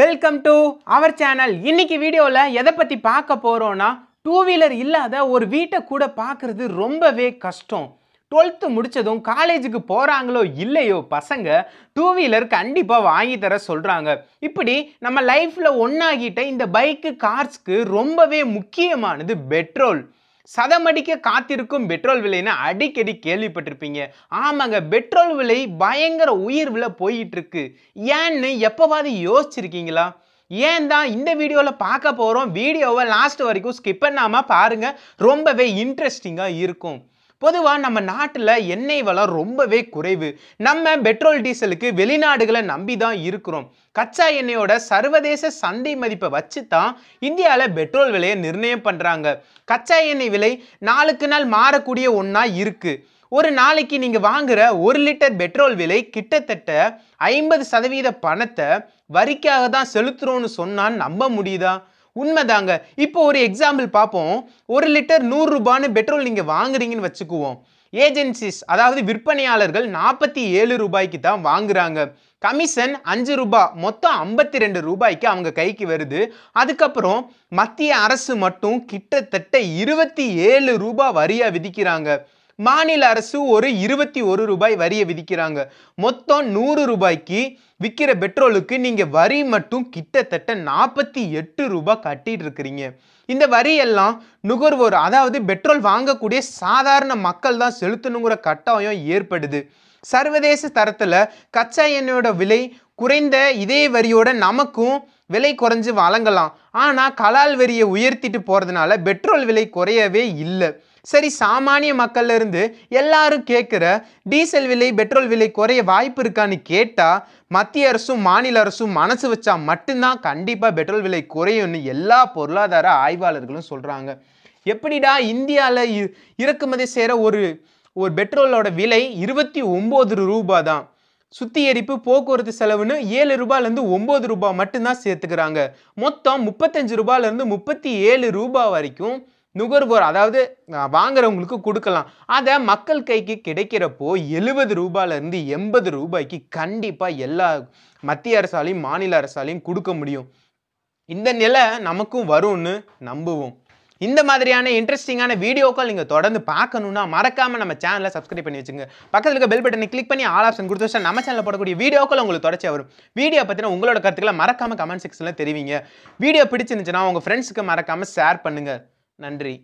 welcome to our channel இன்னைக்கு வீடியோவில் எதை பற்றி பார்க்க போகிறோன்னா டூ வீலர் இல்லாத ஒரு வீட்டை கூட பார்க்குறது ரொம்பவே கஷ்டம் டுவெல்த்து முடித்ததும் காலேஜுக்கு போகிறாங்களோ இல்லையோ பசங்க டூ வீலர் கண்டிப்பாக வாங்கி தர சொல்கிறாங்க இப்படி நம்ம லைஃப்பில் ஒன்றாகிட்ட இந்த பைக்கு கார்ஸ்க்கு ரொம்பவே முக்கியமானது பெட்ரோல் சதமடிக்க காத்திருக்கும் பெட்ரோல் விலைன்னு அடிக்கடி கேள்விப்பட்டிருப்பீங்க ஆமாங்க பெட்ரோல் விலை பயங்கர விலை போயிட்டு இருக்கு ஏன்னு எப்போவாது யோசிச்சிருக்கீங்களா ஏன் தான் இந்த வீடியோவில் பார்க்க போகிறோம் வீடியோவை லாஸ்ட் வரைக்கும் ஸ்கிப் பண்ணாமல் பாருங்கள் ரொம்பவே இன்ட்ரெஸ்டிங்காக இருக்கும் பொதுவாக நம்ம நாட்டில் எண்ணெய் வளம் ரொம்பவே குறைவு நம்ம பெட்ரோல் டீசலுக்கு வெளிநாடுகளை நம்பி தான் இருக்கிறோம் கச்சா எண்ணெயோட சர்வதேச சந்தை மதிப்பை வச்சு தான் இந்தியாவில் பெட்ரோல் விலையை நிர்ணயம் பண்ணுறாங்க கச்சா எண்ணெய் விலை நாளுக்கு நாள் மாறக்கூடிய ஒன்றா இருக்குது ஒரு நாளைக்கு நீங்கள் வாங்குற ஒரு லிட்டர் பெட்ரோல் விலை கிட்டத்தட்ட ஐம்பது சதவீத பணத்தை வரிக்காக தான் செலுத்துகிறோன்னு சொன்னால் நம்ப முடியுதா உண்மைதாங்க இப்போ ஒரு எக்ஸாம்பிள் பார்ப்போம் ஒரு லிட்டர் நூறுரூபான்னு பெட்ரோல் நீங்கள் வாங்குறீங்கன்னு வச்சுக்குவோம் ஏஜென்சிஸ் அதாவது விற்பனையாளர்கள் நாற்பத்தி ஏழு ரூபாய்க்கு தான் வாங்குறாங்க கமிஷன் அஞ்சு ரூபாய் மொத்தம் ஐம்பத்தி ரெண்டு ரூபாய்க்கு அவங்க கைக்கு வருது அதுக்கப்புறம் மத்திய அரசு மட்டும் கிட்டத்தட்ட இருபத்தி ஏழு ரூபாய் வரியாக விதிக்கிறாங்க மாநில அரசு ஒரு இருபத்தி ஒரு ரூபாய் வரியை விதிக்கிறாங்க மொத்தம் நூறு ரூபாய்க்கு விற்கிற பெட்ரோலுக்கு நீங்கள் வரி மட்டும் கிட்டத்தட்ட நாற்பத்தி எட்டு ரூபாய் கட்டிட்டு இருக்கிறீங்க இந்த வரியெல்லாம் நுகர்வோர் அதாவது பெட்ரோல் வாங்கக்கூடிய சாதாரண மக்கள் தான் செலுத்தணுங்கிற கட்டாயம் ஏற்படுது சர்வதேச தரத்தில் கச்சா எண்ணெயோட விலை குறைந்த இதே வரியோட நமக்கும் விலை குறைஞ்சு வழங்கலாம் ஆனால் கலால் வரியை உயர்த்திட்டு போகிறதுனால பெட்ரோல் விலை குறையவே இல்லை சரி சாமானிய மக்கள்ல இருந்து எல்லாரும் கேட்குற டீசல் விலை பெட்ரோல் விலை குறைய வாய்ப்பு இருக்கான்னு கேட்டால் மத்திய அரசும் மாநில அரசும் மனசு வச்சா மட்டும்தான் கண்டிப்பாக பெட்ரோல் விலை குறையும்னு எல்லா பொருளாதார ஆய்வாளர்களும் சொல்கிறாங்க எப்படிடா இந்தியாவில் இறக்குமதி செய்கிற ஒரு ஒரு பெட்ரோலோட விலை இருபத்தி ஒம்பது ரூபாய் தான் சுத்திகரிப்பு போக்குவரத்து செலவுன்னு ஏழு ரூபாயிலேருந்து ஒம்பது ரூபாய் மட்டும்தான் சேர்த்துக்கிறாங்க மொத்தம் முப்பத்தஞ்சு ரூபாயிலேருந்து முப்பத்தி ஏழு ரூபாய் வரைக்கும் நுகர்வோர் அதாவது வாங்குறவங்களுக்கு கொடுக்கலாம் அதை மக்கள் கைக்கு கிடைக்கிறப்போ எழுபது ரூபாயிலேருந்து எண்பது ரூபாய்க்கு கண்டிப்பாக எல்லா மத்திய அரசாலையும் மாநில அரசாலையும் கொடுக்க முடியும் இந்த நிலை நமக்கும் வரும்னு நம்புவோம் இந்த மாதிரியான இன்ட்ரெஸ்டிங்கான வீடியோக்கள் நீங்கள் தொடர்ந்து பார்க்கணுன்னா மறக்காமல் நம்ம சேனலை சப்ஸ்கிரைப் பண்ணி வச்சுங்க பக்கத்தில் இருக்க பெல் பட்டனை கிளிக் பண்ணி ஆல் ஆப்ஷன் கொடுத்து வச்சா நம்ம சேனலில் போடக்கூடிய வீடியோக்கள் உங்களுக்கு தொடச்சி வரும் வீடியோ பற்றின உங்களோட கருத்துக்களை மறக்காமல் கமெண்ட் செக்ஷனில் தெரிவிங்க வீடியோ பிடிச்சிருந்துச்சுன்னா உங்கள் ஃப்ரெண்ட்ஸுக்கு மறக்காமல் ஷேர் பண்ணுங்கள் நன்றி